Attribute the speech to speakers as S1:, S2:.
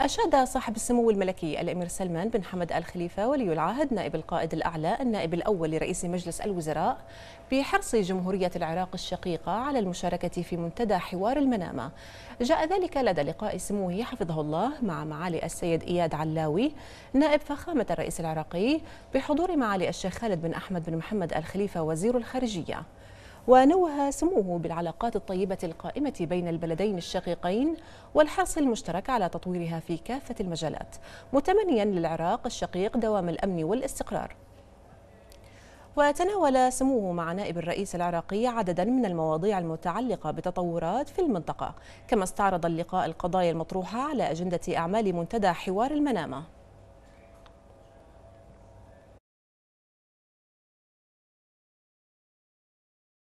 S1: أشاد صاحب السمو الملكي الأمير سلمان بن حمد آل خليفة ولي العهد نائب القائد الأعلى النائب الأول لرئيس مجلس الوزراء بحرص جمهورية العراق الشقيقة على المشاركة في منتدى حوار المنامة جاء ذلك لدى لقاء سموه حفظه الله مع معالي السيد إياد علاوي نائب فخامة الرئيس العراقي بحضور معالي الشيخ خالد بن أحمد بن محمد الخليفة وزير الخارجية ونوه سموه بالعلاقات الطيبة القائمة بين البلدين الشقيقين والحرص المشترك على تطويرها في كافة المجالات متمنيا للعراق الشقيق دوام الأمن والاستقرار وتناول سموه مع نائب الرئيس العراقي عددا من المواضيع المتعلقة بتطورات في المنطقة كما استعرض اللقاء القضايا المطروحة على أجندة أعمال منتدى حوار المنامة